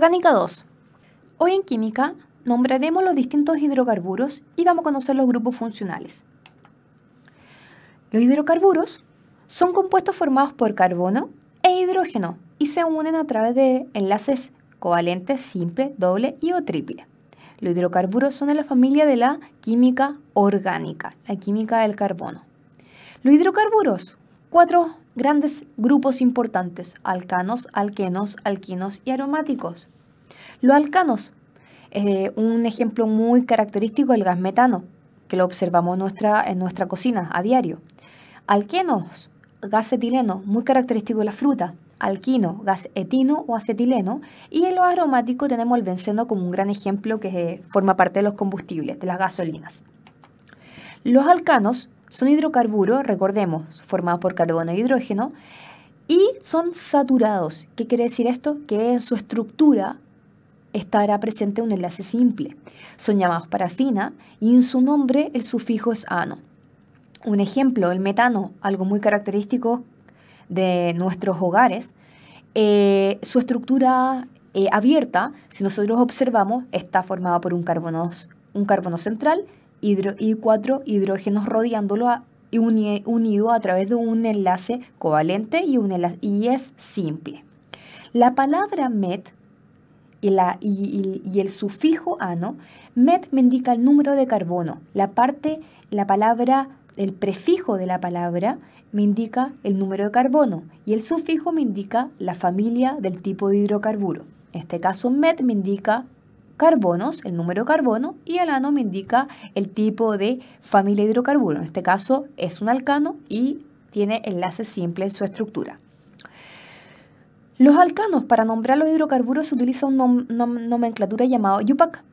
Orgánica 2. Hoy en química nombraremos los distintos hidrocarburos y vamos a conocer los grupos funcionales. Los hidrocarburos son compuestos formados por carbono e hidrógeno y se unen a través de enlaces covalentes simple, doble y o triple. Los hidrocarburos son de la familia de la química orgánica, la química del carbono. Los hidrocarburos, cuatro grandes grupos importantes, alcanos, alquenos, alquinos y aromáticos. Los alcanos, eh, un ejemplo muy característico del gas metano, que lo observamos en nuestra, cocina a diario. Alquenos, gas etileno, muy característico de la fruta. Alquino, gas etino o acetileno. Y en lo aromático tenemos el benceno como un gran ejemplo que eh, forma parte de los combustibles, de las gasolinas. Los alcanos son hidrocarburos, recordemos, formados por carbono e hidrógeno, y son saturados. ¿Qué quiere decir esto? Que en su estructura estará presente un enlace simple. Son llamados parafina y en su nombre el sufijo es ano. Un ejemplo, el metano, algo muy característico de nuestros hogares, eh, su estructura eh, abierta, si nosotros observamos, está formada por un carbono, un carbono central y cuatro hidrógenos rodeándolo unido a través de un enlace covalente y, es simple. La palabra met y, el sufijo ano, met me indica el número de carbono. La parte, la palabra, el prefijo de la palabra me indica el número de carbono y el sufijo me indica la familia del tipo de hidrocarburo. En este caso, met me indica carbonos, el número de carbono, y el ano me indica el tipo de familia de hidrocarburo. En este caso es un alcano y tiene enlace simple en su estructura. Los alcanos, para nombrar los hidrocarburos, se utiliza una nomenclatura llamada YUPAC.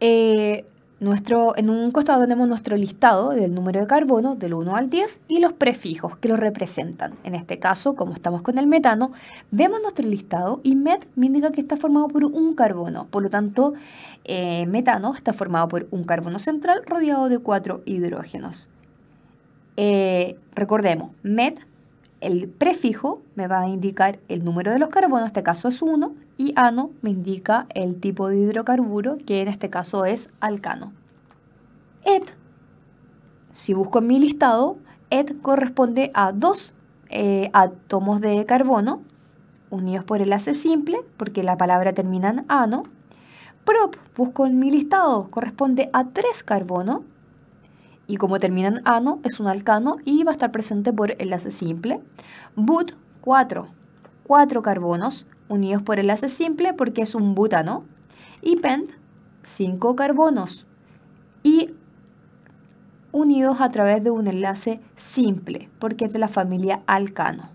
Eh, en un costado tenemos nuestro listado del número de carbono del 1 al 10 y los prefijos que lo representan. En este caso, como estamos con el metano, vemos nuestro listado y met me indica que está formado por un carbono. Por lo tanto, eh, metano está formado por un carbono central rodeado de cuatro hidrógenos. Eh, recordemos, met el prefijo me va a indicar el número de los carbonos, en este caso es 1, y ano me indica el tipo de hidrocarburo, que en este caso es alcano. Et, si busco en mi listado, et corresponde a dos eh, átomos de carbono unidos por el enlace simple, porque la palabra termina en ano. Prop, busco en mi listado, corresponde a tres carbonos y como termina en ano, es un alcano y va a estar presente por enlace simple. But 4, 4 carbonos unidos por enlace simple porque es un butano. Y pent 5 carbonos y unidos a través de un enlace simple porque es de la familia alcano.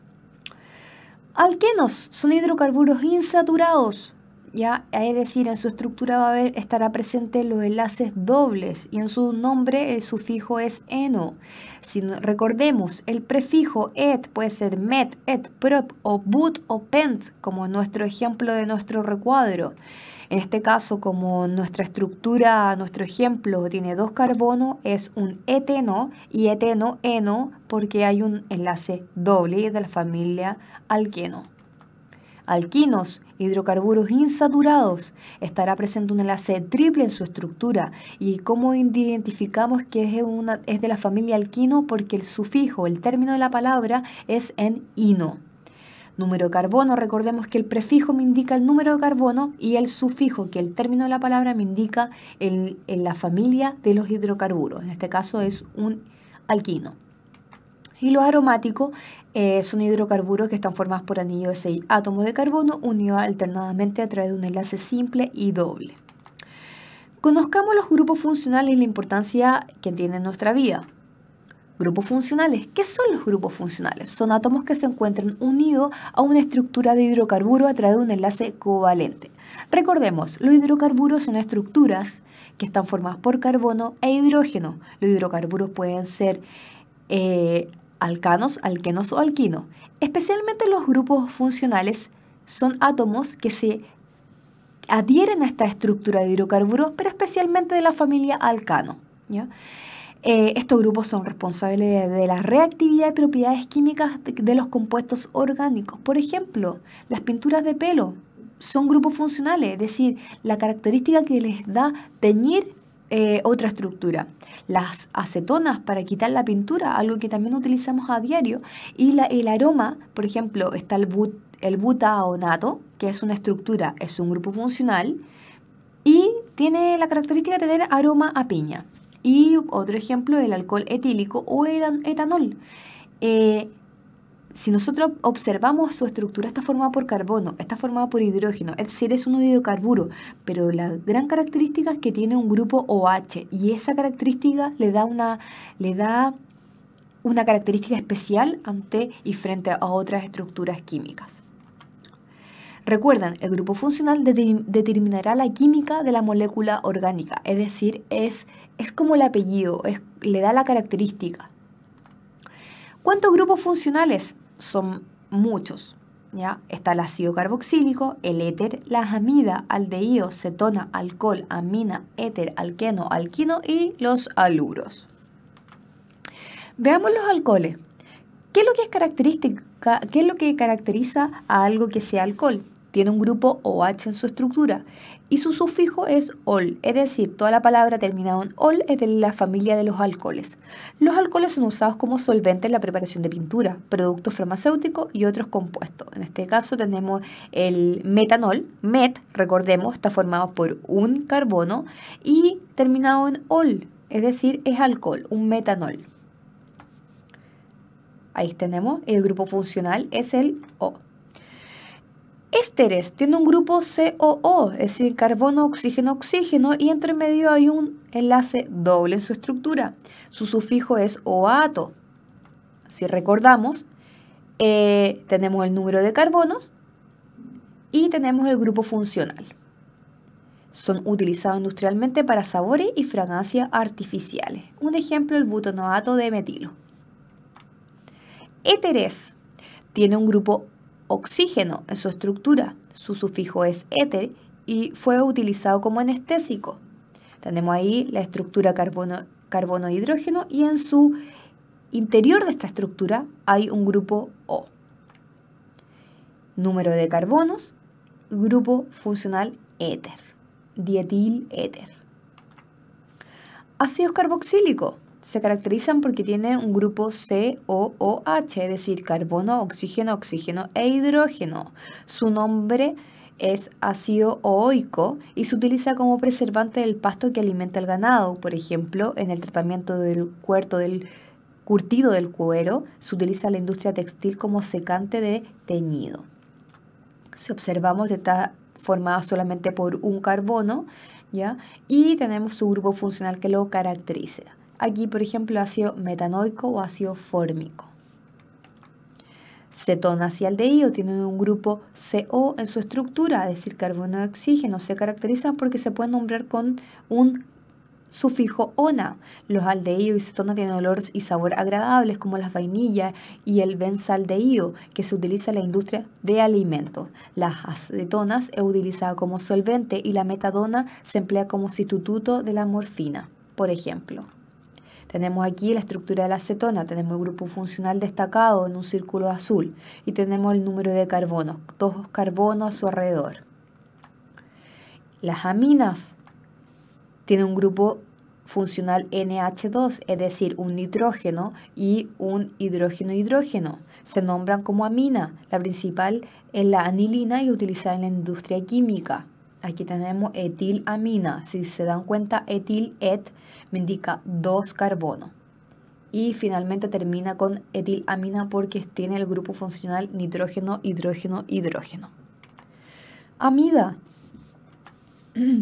Alquenos son hidrocarburos insaturados ¿ya? Es decir, en su estructura va a haber, estará presente los enlaces dobles y en su nombre el sufijo es eno. Si recordemos, el prefijo et puede ser met, et, prop o but o pent, como nuestro ejemplo de nuestro recuadro. En este caso, como nuestra estructura, nuestro ejemplo tiene dos carbonos, es un eteno y eteno-eno porque hay un enlace doble de la familia alqueno alquinos, hidrocarburos insaturados. Estará presente un enlace triple en su estructura. ¿Y cómo identificamos que es, de la familia alquino? Porque el sufijo, el término de la palabra es en ino. Número de carbono, recordemos que el prefijo me indica el número de carbono y el sufijo, que el término de la palabra me indica en, la familia de los hidrocarburos. En este caso es un alquino. Y lo aromático eh, son hidrocarburos que están formados por anillos de 6 átomos de carbono unidos alternadamente a través de un enlace simple y doble. Conozcamos los grupos funcionales y la importancia que tienen en nuestra vida. Grupos funcionales. ¿Qué son los grupos funcionales? Son átomos que se encuentran unidos a una estructura de hidrocarburo a través de un enlace covalente. Recordemos, los hidrocarburos son estructuras que están formadas por carbono e hidrógeno. Los hidrocarburos pueden ser eh, alcanos, alquenos o alquinos. Especialmente los grupos funcionales son átomos que se adhieren a esta estructura de hidrocarburos, pero especialmente de la familia alcano. Eh, estos grupos son responsables de, la reactividad y propiedades químicas de, los compuestos orgánicos. Por ejemplo, las pinturas de pelo son grupos funcionales, es decir, la característica que les da teñir eh, otra estructura. Las acetonas para quitar la pintura, algo que también utilizamos a diario. Y el aroma, por ejemplo, está el, but, butaonato, que es una estructura, es un grupo funcional y tiene la característica de tener aroma a piña. Y otro ejemplo, el alcohol etílico o etanol. Eh, si nosotros observamos su estructura, está formada por carbono, está formada por hidrógeno, es decir, es un hidrocarburo, pero la gran característica es que tiene un grupo OH y esa característica le da una, le da una característica especial ante y frente a otras estructuras químicas. Recuerdan, el grupo funcional determinará la química de la molécula orgánica, es decir, es, es como el apellido, le da la característica. ¿Cuántos grupos funcionales? son muchos. ¿ya? Está el ácido carboxílico, el éter, las amidas, aldehído, cetona, alcohol, amina, éter, alqueno, alquino y los aluros. Veamos los alcoholes. ¿Qué lo que es ¿Qué es lo que caracteriza a algo que sea alcohol? tiene un grupo OH en su estructura y su sufijo es ol, es decir, toda la palabra terminada en ol es de la familia de los alcoholes. Los alcoholes son usados como solvente en la preparación de pintura, productos farmacéuticos y otros compuestos. En este caso tenemos el metanol, met, recordemos, está formado por un carbono y terminado en ol, es decir, es alcohol, un metanol. Ahí tenemos, el grupo funcional es el O. Ésteres tiene un grupo COO, es decir, carbono, oxígeno, oxígeno, y entre medio hay un enlace doble en su estructura. Su sufijo es OATO. Si recordamos, eh, tenemos el número de carbonos y tenemos el grupo funcional. Son utilizados industrialmente para sabores y fragancias artificiales. Un ejemplo, el butanoato de metilo. Éteres tiene un grupo oxígeno en su estructura. Su sufijo es éter y fue utilizado como anestésico. Tenemos ahí la estructura carbono, hidrógeno y en su interior de esta estructura hay un grupo O. Número de carbonos, grupo funcional éter, dietil éter. Ácidos carboxílicos se caracterizan porque tienen un grupo COOH, es decir, carbono, oxígeno, oxígeno e hidrógeno. Su nombre es ácido ooico y se utiliza como preservante del pasto que alimenta el ganado. Por ejemplo, en el tratamiento del cuero, del curtido del cuero se utiliza la industria textil como secante de teñido. Si observamos, está formada solamente por un carbono ¿ya? y tenemos su grupo funcional que lo caracteriza. Aquí, por ejemplo, ácido metanoico o ácido fórmico. Cetonas y aldehído tienen un grupo CO en su estructura, es decir, carbono de oxígeno. Se caracterizan porque se pueden nombrar con un sufijo ona. Los aldehídos y cetonas tienen olores y sabor agradables como las vainillas y el benzaldehído que se utiliza en la industria de alimentos. Las acetonas es utilizada como solvente y la metadona se emplea como sustituto de la morfina, por ejemplo. Tenemos aquí la estructura de la acetona, tenemos el grupo funcional destacado en un círculo azul y tenemos el número de carbonos, dos carbonos a su alrededor. Las aminas tienen un grupo funcional NH2, es decir, un nitrógeno y un hidrógeno-hidrógeno. Se nombran como amina. La principal es la anilina y utilizada en la industria química. Aquí tenemos etilamina. Si se dan cuenta, etil et me indica dos carbono. Y finalmente termina con etilamina porque tiene el grupo funcional nitrógeno, hidrógeno, hidrógeno. Amida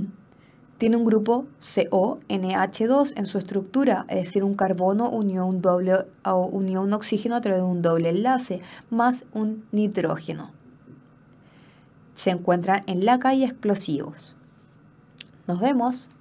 tiene un grupo CONH2 en su estructura, es decir, un carbono unió un, doble, o unió un oxígeno a través de un doble enlace, más un nitrógeno se encuentra en la calle Explosivos. Nos vemos.